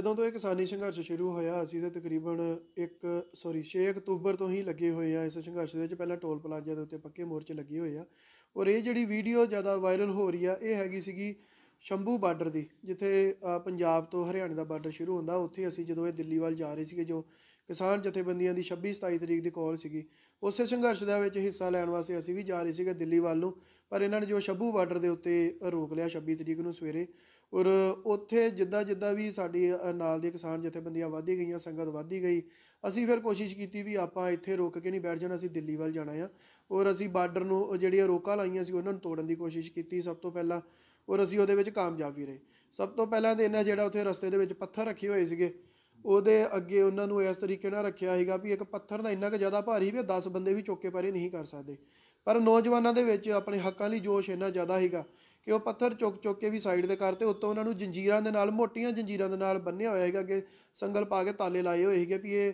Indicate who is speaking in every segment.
Speaker 1: ਜਦੋਂ ਤੋਂ ਇਹ ਕਿਸਾਨੀ ਸੰਘਰਸ਼ ਸ਼ੁਰੂ ਹੋਇਆ ਅਸੀਂ ਤੇ ਤਕਰੀਬਨ 1 ਸੌਰੀ 6 ਅਕਤੂਬਰ ਤੋਂ ਹੀ ਲੱਗੇ ਹੋਏ ਆ ਇਸ ਸੰਘਰਸ਼ ਦੇ ਵਿੱਚ ਪਹਿਲਾਂ ਟੋਲ ਪਲਾਜ਼ਾ ਦੇ ਉੱਤੇ ਪੱਕੇ ਮੋਰਚੇ ਲੱਗੇ ਹੋਏ ਆ ਔਰ ਇਹ ਜਿਹੜੀ ਵੀਡੀਓ ਜ਼ਿਆਦਾ ਵਾਇਰਲ ਹੋ ਰਹੀ ਆ ਇਹ ਹੈਗੀ ਸੀਗੀ ਸ਼ੰਭੂ ਬਾਰਡਰ ਦੀ ਜਿੱਥੇ ਪੰਜਾਬ ਤੋਂ ਹਰਿਆਣਾ ਦਾ ਬਾਰਡਰ ਸ਼ੁਰੂ ਹੁੰਦਾ ਉੱਥੇ ਅਸੀਂ ਜਦੋਂ ਇਹ ਦਿੱਲੀ ਵੱਲ ਜਾ ਰਹੇ ਸੀਗੇ ਜੋ ਕਿਸਾਨ ਜਥੇਬੰਦੀਆਂ ਦੀ 26 27 ਤਰੀਕ ਦੀ ਕਾਲ ਸੀਗੀ ਉਸੇ ਸੰਘਰਸ਼ ਦੇ ਵਿੱਚ ਹਿੱਸਾ ਲੈਣ ਵਾਸਤੇ ਅਸੀਂ ਵੀ ਜਾ ਰਹੇ ਸੀਗੇ ਦਿੱਲੀ ਵੱਲ ਨੂੰ ਪਰ ਇਹਨਾਂ ਨੇ ਜੋ ਸ਼ੰਭੂ ਬਾਰਡਰ ਦੇ ਉੱਤੇ ਰੋਕ ਲਿਆ 26 ਤਰੀਕ ਨੂੰ ਸਵੇਰੇ ਔਰ ਉੱਥੇ ਜਿੱਦਾਂ ਜਿੱਦਾਂ ਵੀ ਸਾਡੀ ਨਾਲ ਦੇ ਕਿਸਾਨ ਜਥੇਬੰਦੀਆਂ ਵਧਦੀ ਗਈਆਂ ਸੰਗਤ ਵਧਦੀ ਗਈ ਅਸੀਂ ਫਿਰ ਕੋਸ਼ਿਸ਼ ਕੀਤੀ ਵੀ ਆਪਾਂ ਇੱਥੇ ਰੁਕ ਕੇ ਨਹੀਂ ਬੈਠ ਜਾਣਾ ਅਸੀਂ ਦਿੱਲੀ ਵੱਲ ਜਾਣਾ ਆ ਔਰ ਅਸੀਂ ਬਾਰਡਰ ਨੂੰ ਜਿਹੜੀਆਂ ਰੋਕਾਂ ਲਾਈਆਂ ਸੀ ਉਹਨਾਂ ਨੂੰ ਤੋੜਨ ਦੀ ਕੋਸ਼ਿਸ਼ ਕੀਤੀ ਸਭ ਤੋਂ ਪਹਿਲਾਂ ਔਰ ਅਸੀਂ ਉਹਦੇ ਵਿੱਚ ਕਾਮਯਾਬ ਵੀ ਰਹੇ ਸਭ ਤੋਂ ਪਹਿਲਾਂ ਤੇ ਇਹਨਾਂ ਜਿਹੜਾ ਉੱਥੇ ਰਸਤੇ ਦੇ ਵਿੱਚ ਪੱਥਰ ਰੱਖੇ ਹੋਏ ਸੀਗੇ ਉਹਦੇ ਅੱਗੇ ਉਹਨਾਂ ਨੂੰ ਇਸ ਤਰੀਕੇ ਨਾਲ ਰੱਖਿਆ ਹੈਗਾ ਵੀ ਇੱਕ ਪੱਥਰ ਦਾ ਇੰਨਾ ਕੁ ਜ਼ਿਆਦਾ ਭਾਰੀ ਵੀ 10 ਬੰਦੇ ਵੀ ਚੁੱਕ ਕੇ ਪਰੇ ਨਹੀਂ ਕਰ ਸਕਦੇ ਪਰ ਨੌਜਵਾਨਾਂ ਦੇ ਵਿੱਚ ਆਪਣੇ ਹੱਕਾਂ ਲਈ ਜੋਸ਼ ਇੰਨਾ ਜ਼ਿਆਦਾ ਹੈਗਾ ਕਿ ਉਹ ਪੱਥਰ ਚੁੱਕ ਚੁੱਕ ਕੇ ਵੀ ਸਾਈਡ ਦੇ ਕਰਤੇ ਉੱਤੋਂ ਉਹਨਾਂ ਨੂੰ ਜੰਜੀਰਾਂ ਦੇ ਨਾਲ ਮੋਟੀਆਂ ਜੰਜੀਰਾਂ ਦੇ ਨਾਲ ਬੰਨਿਆ ਹੋਇਆ ਹੈਗਾ ਕਿ ਸੰਗਲ ਪਾ ਕੇ ਤਾਲੇ ਲਾਏ ਹੋਏ ਹੈਗੇ ਵੀ ਇਹ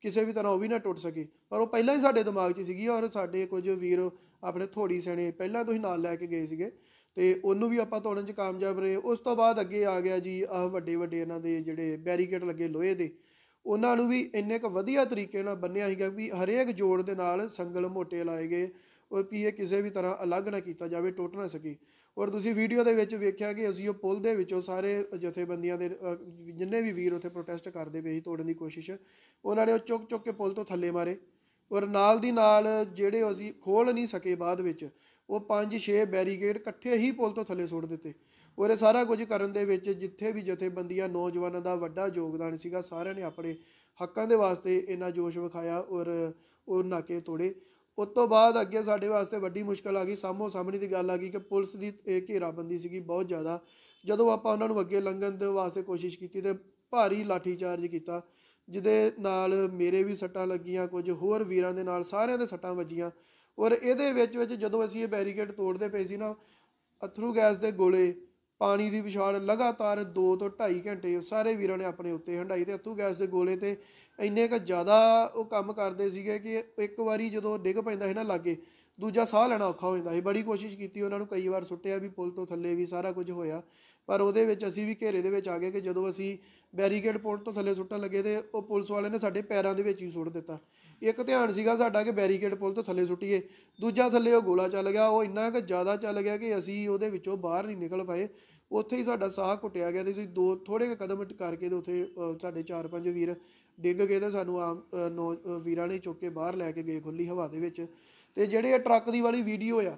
Speaker 1: ਕਿਸੇ ਵੀ ਤਰ੍ਹਾਂ ਉਹ ਵੀ ਨਾ ਟੁੱਟ ਸਕੇ ਪਰ ਉਹ ਪਹਿਲਾਂ ਹੀ ਸਾਡੇ ਦਿਮਾਗ 'ਚ ਸੀਗੀ ਔਰ ਸਾਡੇ ਕੁਝ ਵੀਰ ਆਪਣੇ ਥੋੜੀ ਸਣੇ ਪਹਿਲਾਂ ਤੋਂ ਹੀ ਨਾਲ ਲੈ ਕੇ ਗਏ ਸੀਗੇ ਤੇ ਉਹਨੂੰ ਵੀ ਆਪਾਂ ਤੋੜਨ 'ਚ ਕਾਮਯਾਬ ਰਹੇ ਉਸ ਤੋਂ ਬਾਅਦ ਅੱਗੇ ਆ ਗਿਆ ਜੀ ਆਹ ਵੱਡੇ ਵੱਡੇ ਇਹਨਾਂ ਦੇ ਜਿਹੜੇ ਬੈਰੀਕੇਡ ਲੱਗੇ ਲੋਹੇ ਦੇ ਉਹਨਾਂ ਨੂੰ ਵੀ ਇੰਨੇ ਕੁ ਵਧੀਆ ਤਰੀਕੇ ਨਾਲ ਬੰਨਿਆ ਸੀਗਾ ਵੀ ਹਰੇਕ ਜੋੜ ਦੇ ਨਾਲ ਸੰਗਲ ਮੋਟੇ ਲਾਏ ਗਏ ਉਹ ਪੀਏ ਕਿਸੇ ਵੀ ਤਰ੍ਹਾਂ ਅਲੱਗ ਨਾ ਕੀਤਾ ਜਾਵੇ ਟੁੱਟ ਨਾ ਸਕੇ ਔਰ ਤੁਸੀਂ ਵੀਡੀਓ ਦੇ ਵਿੱਚ ਵੇਖਿਆ ਕਿ ਅਸੀਂ ਉਹ ਪੁਲ ਦੇ ਵਿੱਚੋਂ ਸਾਰੇ ਜਥੇਬੰਦੀਆਂ ਦੇ ਜਿੰਨੇ ਵੀ ਵੀਰ ਉੱਥੇ ਪ੍ਰੋਟੈਸਟ ਕਰਦੇ ਪਏ ਸੀ ਤੋੜਨ ਦੀ ਕੋਸ਼ਿਸ਼ ਉਹਨਾਂ ਨੇ ਉਹ ਚੁੱਕ ਚੁੱਕ ਕੇ ਪੁਲ ਤੋਂ ਥੱਲੇ ਮਾਰੇ ਔਰ ਨਾਲ ਦੀ ਨਾਲ ਜਿਹੜੇ ਅਸੀਂ ਖੋਲ ਨਹੀਂ ਸਕੇ ਬਾਅਦ ਵਿੱਚ ਉਹ 5-6 ਬੈਰੀਕੇਡ ਇਕੱਠੇ ਹੀ ਪੁਲ ਤੋਂ ਥੱਲੇ ਸੁੱਟ ਦਿੱਤੇ ਔਰ ਇਹ ਸਾਰਾ ਕੁਝ ਕਰਨ ਦੇ ਵਿੱਚ ਜਿੱਥੇ ਵੀ ਜਥੇਬੰਦੀਆਂ ਨੌਜਵਾਨਾਂ ਦਾ ਵੱਡਾ ਯੋਗਦਾਨ ਸੀਗਾ ਸਾਰਿਆਂ ਨੇ ਆਪਣੇ ਹੱਕਾਂ ਦੇ ਵਾਸਤੇ ਇੰਨਾ ਜੋਸ਼ ਵਿਖਾਇਆ ਔਰ ਉਹ ਨਾਕੇ ਤੋੜੇ ਉਸ ਤੋਂ ਬਾਅਦ ਅੱਗੇ ਸਾਡੇ ਵਾਸਤੇ ਵੱਡੀ ਮੁਸ਼ਕਲ ਆ ਗਈ ਸਾਹਮੋ ਸਾਹਮਣੀ ਦੀ ਗੱਲ ਆ ਗਈ ਕਿ ਪੁਲਿਸ ਦੀ ਇਹ ਘੇਰਾਬੰਦੀ ਸੀਗੀ ਬਹੁਤ ਜ਼ਿਆਦਾ ਜਦੋਂ ਆਪਾਂ ਉਹਨਾਂ ਨੂੰ ਅੱਗੇ ਲੰਘਣ ਦੇ ਵਾਸਤੇ ਕੋਸ਼ਿਸ਼ ਕੀਤੀ ਤੇ ਭਾਰੀ ਲਾਠੀ ਚਾਰਜ ਕੀਤਾ ਜਿਹਦੇ ਨਾਲ ਮੇਰੇ ਵੀ ਸੱਟਾਂ ਲੱਗੀਆਂ ਕੁਝ ਹੋਰ ਵੀਰਾਂ ਦੇ ਨਾਲ ਸਾਰਿਆਂ ਦੇ ਸੱਟਾਂ ਵੱਜੀਆਂ ਔਰ ਇਹਦੇ ਵਿੱਚ ਵਿੱਚ ਜਦੋਂ ਅਸੀਂ ਇਹ ਬੈਰੀਕੇਡ ਤੋੜਦੇ ਪਏ ਸੀ ਨਾ ਅਥਰੂ ਗੈਸ ਦੇ ਗੋਲੇ ਪਾਣੀ ਦੀ ਵਿਛਾੜ ਲਗਾਤਾਰ 2 ਤੋਂ 2.5 ਘੰਟੇ ਸਾਰੇ ਵੀਰਾਂ ਨੇ ਆਪਣੇ ਉੱਤੇ ਹੰਡਾਈ ਤੇ ਅਤੂ ਗੈਸ ਦੇ ਗੋਲੇ ਤੇ ਇੰਨੇ ਕ ਜ਼ਿਆਦਾ ਉਹ ਕੰਮ ਕਰਦੇ ਸੀਗੇ ਕਿ ਇੱਕ ਵਾਰੀ ਜਦੋਂ ਡਿੱਗ ਪੈਂਦਾ ਸੀ ਨਾ ਲਾਗੇ ਦੂਜਾ ਸਾਹ ਲੈਣਾ ਔਖਾ ਹੋ ਜਾਂਦਾ ਸੀ ਬੜੀ ਕੋਸ਼ਿਸ਼ ਕੀਤੀ ਉਹਨਾਂ ਨੂੰ ਕਈ ਵਾਰ ਸੁੱਟਿਆ ਵੀ ਪੁਲ ਤੋਂ ਥੱਲੇ ਵੀ ਸਾਰਾ ਕੁਝ ਹੋਇਆ ਪਰ ਉਹਦੇ ਵਿੱਚ ਅਸੀਂ ਵੀ ਘੇਰੇ ਦੇ ਵਿੱਚ ਆ ਗਏ ਕਿ ਜਦੋਂ ਅਸੀਂ ਬੈਰੀਕੇਡ ਪੁਲ ਤੋਂ ਥੱਲੇ ਸੁੱਟਣ ਲੱਗੇ ਤੇ ਉਹ ਪੁਲਿਸ ਵਾਲੇ ਨੇ ਸਾਡੇ ਪੈਰਾਂ ਦੇ ਵਿੱਚ ਹੀ ਸੁੱਟ ਦਿੱਤਾ ਇੱਕ ਧਿਆਨ ਸੀਗਾ ਸਾਡਾ ਕਿ ਬੈਰੀਕੇਡ ਪੁਲ ਤੋਂ ਥੱਲੇ ਸੁੱਟੀਏ ਦੂਜਾ ਥੱਲੇ ਉਹ ਗੋਲਾ ਚੱਲ ਗਿਆ ਉਹ ਇੰਨਾ ਕਿ ਜ਼ਿਆਦਾ ਚੱਲ ਗਿਆ ਕਿ ਅਸੀਂ ਉਹਦੇ ਵਿੱਚੋਂ ਬਾਹਰ ਨਹੀਂ ਨਿਕਲ ਪਾਏ ਉੱਥੇ ਹੀ ਸਾਡਾ ਸਾਹ ਘੁੱਟਿਆ ਗਿਆ ਤੇ ਅਸੀਂ ਦੋ ਥੋੜੇ ਕਦਮ ਕਰਕੇ ਤੇ ਉੱਥੇ ਸਾਡੇ 4-5 ਵੀਰ ਡਿੱਗ ਗਏ ਤੇ ਸਾਨੂੰ ਆਮ ਵੀਰਾਂ ਨੇ ਚੁੱਕ ਕੇ ਬਾਹਰ ਲੈ ਕੇ ਗਏ ਖੁੱਲੀ ਹਵਾ ਦੇ ਵਿੱਚ ਤੇ ਜਿਹੜੇ ਇਹ ਟਰੱਕ ਦੀ ਵਾਲੀ ਵੀਡੀਓ ਆ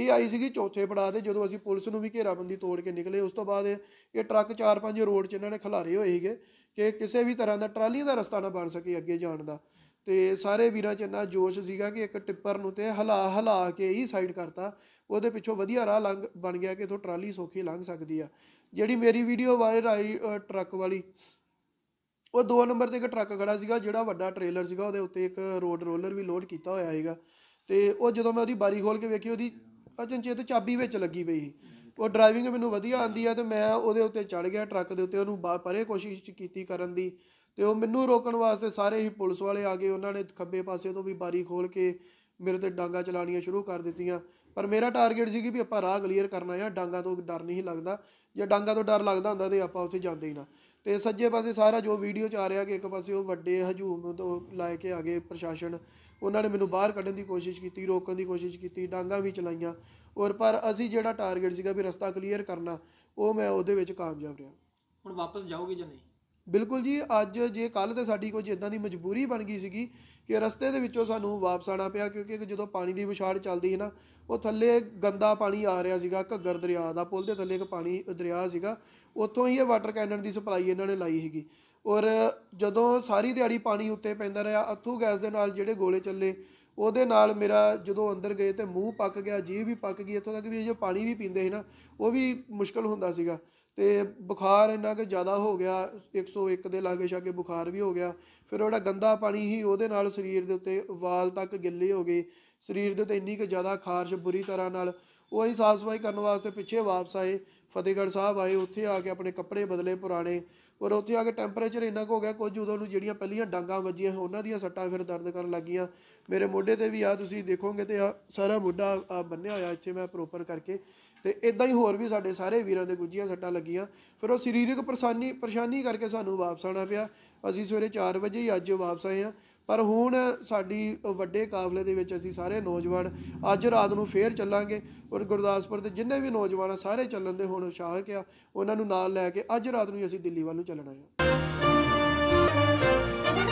Speaker 1: ਇਹ ਆਈ ਸੀਗੀ ਚੌਥੇ ਪੜਾਅ ਤੇ ਜਦੋਂ ਅਸੀਂ ਪੁਲਿਸ ਨੂੰ ਵੀ ਘੇਰਾਬੰਦੀ ਤੋੜ ਕੇ ਨਿਕਲੇ ਉਸ ਤੋਂ ਬਾਅਦ ਇਹ ਟਰੱਕ 4-5 ਰੋਡ 'ਚ ਇਹਨਾਂ ਨੇ ਖਲਾਰੇ ਹੋਏ ਸੀਗੇ ਕਿ ਕਿਸੇ ਵੀ ਤਰ੍ਹਾਂ ਦਾ ਟਰਾਲੀ ਦਾ ਰਸਤਾ ਨਾ ਬਣ ਸਕੇ ਅੱਗੇ ਜਾਣ ਦਾ ਤੇ ਸਾਰੇ ਵੀਰਾਂ 'ਚ ਇੰਨਾ ਜੋਸ਼ ਸੀਗਾ ਕਿ ਇੱਕ ਟਿੱਪਰ ਨੂੰ ਤੇ ਹਲਾ ਹਲਾ ਕੇ ਹੀ ਸਾਈਡ ਕਰਤਾ ਉਹਦੇ ਪਿੱਛੋਂ ਵਧੀਆ ਰਾਹ ਲੰਘ ਬਣ ਗਿਆ ਕਿ ਇਥੋਂ ਟਰਾਲੀ ਸੌਖੀ ਲੰਘ ਸਕਦੀ ਆ ਜਿਹੜੀ ਮੇਰੀ ਵੀਡੀਓ ਵਾਇਰ ਆਈ ਟਰੱਕ ਵਾਲੀ ਉਹ 2 ਨੰਬਰ ਤੇ ਇੱਕ ਟਰੱਕ ਖੜਾ ਸੀਗਾ ਜਿਹੜਾ ਵੱਡਾ ਟ੍ਰੇਲਰ ਸੀਗਾ ਉਹਦੇ ਉੱਤੇ ਇੱਕ ਰੋਡ ਰੋਲਰ ਵੀ ਲੋਡ ਕੀਤਾ ਹੋਇਆ ਹੈਗਾ ਤੇ ਉਹ ਜਦੋਂ ਮੈਂ ਉਹਦੀ ਬਾਰੀ ਖੋਲ ਕੇ ਵੇਖੀ ਉਹਦੀ ਅਚਨਚੇਤ ਚਾਬੀ ਵਿੱਚ ਲੱਗੀ ਪਈ ਸੀ ਉਹ ਡਰਾਈਵਿੰਗ ਮੈਨੂੰ ਵਧੀਆ ਆਂਦੀ ਆ ਤੇ ਮੈਂ ਉਹਦੇ ਉੱਤੇ ਚੜ ਗਿਆ ਟਰੱਕ ਦੇ ਉੱਤੇ ਉਹਨੂੰ ਪਰੇ ਕੋਸ਼ਿਸ਼ ਕੀਤੀ ਕਰਨ ਦੀ ਤੇ ਉਹ ਮੈਨੂੰ ਰੋਕਣ ਵਾਸਤੇ ਸਾਰੇ ਹੀ ਪੁਲਿਸ ਵਾਲੇ ਆ ਗਏ ਉਹਨਾਂ ਨੇ ਖੱਬੇ ਪਾਸੇ ਤੋਂ ਵੀ ਬਾਰੀ ਖੋਲ ਕੇ ਮੇਰੇ ਤੇ ਡਾਂਗਾ ਚਲਾਣੀਆਂ ਸ਼ੁਰੂ ਕਰ ਦਿੱਤੀਆਂ ਪਰ ਮੇਰਾ ਟਾਰਗੇਟ ਸੀ ਕਿ ਵੀ ਆਪਾਂ ਰਾਹ ਕਲੀਅਰ ਕਰਨਾ ਆ ਡਾਂਗਾ ਤੋਂ ਡਰ ਨਹੀਂ ਲੱਗਦਾ ਜੇ ਡਾਂਗਾ ਤੋਂ ਡਰ ਲੱਗਦਾ ਹੁੰਦਾ ਤੇ ਆਪਾਂ ਉੱਥੇ ਜਾਂਦੇ ਹੀ ਨਾ ਤੇ ਸੱਜੇ ਪਾਸੇ ਸਾਰਾ ਜੋ ਵੀਡੀਓ ਚ ਆ ਰਿਹਾ ਕਿ ਇੱਕ ਪਾਸੇ ਉਹ ਵੱਡੇ ਹਜੂਮ ਤੋਂ ਲੈ ਕੇ ਆ ਗਏ ਪ੍ਰਸ਼ਾਸਨ ਉਹਨਾਂ ਨੇ ਮੈਨੂੰ ਬਾਹਰ ਕੱਢਣ ਦੀ ਕੋਸ਼ਿਸ਼ ਕੀਤੀ ਰੋਕਣ ਦੀ ਕੋਸ਼ਿਸ਼ ਕੀਤੀ ਡਾਂਗਾ ਵੀ ਚਲਾਈਆਂ ਔਰ ਪਰ ਅਸੀਂ ਜਿਹੜਾ ਟਾਰਗੇਟ ਸੀਗਾ ਵੀ ਰਸਤਾ ਕਲੀਅਰ ਕਰਨਾ ਉਹ ਮੈਂ ਉਹਦੇ ਵਿੱਚ ਕਾਮਯਾਬ ਰਿਹਾ ਹੁਣ ਵਾਪਸ ਜਾਓਗੇ ਜਾਂ ਨਹੀਂ ਬਿਲਕੁਲ ਜੀ ਅੱਜ ਜੇ ਕੱਲ ਤੇ ਸਾਡੀ ਕੁਝ ਇਦਾਂ ਦੀ ਮਜਬੂਰੀ ਬਣ ਗਈ ਸੀਗੀ ਕਿ ਰਸਤੇ ਦੇ ਵਿੱਚੋਂ ਸਾਨੂੰ ਵਾਪਸ ਆਣਾ ਪਿਆ ਕਿਉਂਕਿ ਜਦੋਂ ਪਾਣੀ ਦੀ ਵਿਛਾੜ ਚੱਲਦੀ ਹੈ ਨਾ ਉਹ ਥੱਲੇ ਗੰਦਾ ਪਾਣੀ ਆ ਰਿਹਾ ਸੀਗਾ ਘੱਗਰ ਦਰਿਆ ਦਾ ਪੁਲ ਦੇ ਥੱਲੇ ਇੱਕ ਪਾਣੀ ਦਰਿਆ ਸੀਗਾ ਉੱਥੋਂ ਹੀ ਇਹ ਵਾਟਰ ਕੈਨਨ ਦੀ ਸਪਲਾਈ ਇਹਨਾਂ ਨੇ ਲਾਈ ਹੈਗੀ ਔਰ ਜਦੋਂ ਸਾਰੀ ਦਿਹਾੜੀ ਪਾਣੀ ਉੱਤੇ ਪੈਂਦਾ ਰਿਹਾ ਅਥੂ ਗੈਸ ਦੇ ਨਾਲ ਜਿਹੜੇ ਗੋਲੇ ਚੱਲੇ ਉਹਦੇ ਨਾਲ ਮੇਰਾ ਜਦੋਂ ਅੰਦਰ ਗਏ ਤੇ ਮੂੰਹ ਪੱਕ ਗਿਆ ਜੀਭ ਵੀ ਪੱਕ ਗਈ ਇੱਥੋਂ ਤੱਕ ਵੀ ਜੋ ਪਾਣੀ ਵੀ ਪੀਂਦੇ ਸੀ ਨਾ ਉਹ ਵੀ ਮੁਸ਼ਕਲ ਹੁੰਦਾ ਸੀਗਾ ਤੇ ਬੁਖਾਰ ਇੰਨਾ ਕਿ ਜ਼ਿਆਦਾ ਹੋ ਗਿਆ 101 ਦੇ ਲਾਗੇ ਛਾਗੇ ਬੁਖਾਰ ਵੀ ਹੋ ਗਿਆ ਫਿਰ ਉਹਦਾ ਗੰਦਾ ਪਾਣੀ ਹੀ ਉਹਦੇ ਨਾਲ ਸਰੀਰ ਦੇ ਉੱਤੇ ਵਾਲ ਤੱਕ ਗਿੱਲੇ ਹੋ ਗਏ ਸਰੀਰ ਦੇ ਤੇ ਇੰਨੀ ਕਿ ਜ਼ਿਆਦਾ ਖਾਰਸ਼ ਬੁਰੀ ਤਰ੍ਹਾਂ ਨਾਲ ਉਹ ਹੀ ਸਾਫ ਸਫਾਈ ਕਰਨ ਵਾਸਤੇ ਪਿੱਛੇ ਵਾਪਸ ਆਏ ਫਤਿਹਗੜ੍ਹ ਸਾਹਿਬ ਆਏ ਉੱਥੇ ਆ ਕੇ ਆਪਣੇ ਕੱਪੜੇ ਬਦਲੇ ਪੁਰਾਣੇ ਔਰ ਉੱਥੇ ਆ ਕੇ ਟੈਂਪਰੇਚਰ ਇੰਨਾ ਕੁ ਹੋ ਗਿਆ ਕੁਝ ਉਦੋਂ ਨੂੰ ਜਿਹੜੀਆਂ ਪਹਿਲੀਆਂ ਡਾਂਗਾ ਵੱਜੀਆਂ ਉਹਨਾਂ ਦੀਆਂ ਸੱਟਾਂ ਫਿਰ ਦਰਦ ਕਰਨ ਲੱਗੀਆਂ ਮੇਰੇ ਮੋਢੇ ਤੇ ਵੀ ਆ ਤੁਸੀਂ ਦੇਖੋਗੇ ਤੇ ਆ ਸਾਰਾ ਮੋਢਾ ਆ ਬੰਨਿਆ ਹੋਇਆ ਇੱਥੇ ਮੈਂ ਪ੍ਰੋਪਰ ਕਰਕੇ ਤੇ ਇਦਾਂ ਹੀ ਹੋਰ ਵੀ ਸਾਡੇ ਸਾਰੇ ਵੀਰਾਂ ਦੇ ਗੁੱਜੀਆਂ ਸੱਟਾਂ ਲੱਗੀਆਂ ਫਿਰ ਉਹ ਸਰੀਰਕ ਪਰੇਸ਼ਾਨੀ ਪਰੇਸ਼ਾਨੀ ਕਰਕੇ ਸਾਨੂੰ ਵਾਪਸ ਆਣਾ ਪਿਆ ਅਸੀਂ ਸਵੇਰੇ 4 ਵਜੇ ਹੀ ਅੱਜ ਵਾਪਸ ਆਏ ਆ ਪਰ ਹੁਣ ਸਾਡੀ ਵੱਡੇ ਕਾਫਲੇ ਦੇ ਵਿੱਚ ਅਸੀਂ ਸਾਰੇ ਨੌਜਵਾਨ ਅੱਜ ਰਾਤ ਨੂੰ ਫੇਰ ਚੱਲਾਂਗੇ ਔਰ ਗੁਰਦਾਸਪੁਰ ਦੇ ਜਿੰਨੇ ਵੀ ਨੌਜਵਾਨ ਆ ਸਾਰੇ ਚੱਲਣ ਦੇ ਹੁਣ ਉਤਸ਼ਾਹਕ ਆ ਉਹਨਾਂ ਨੂੰ ਨਾਲ ਲੈ ਕੇ ਅੱਜ ਰਾਤ ਨੂੰ ਅਸੀਂ ਦਿੱਲੀ ਵੱਲ ਨੂੰ ਚੱਲਣਾ ਹੈ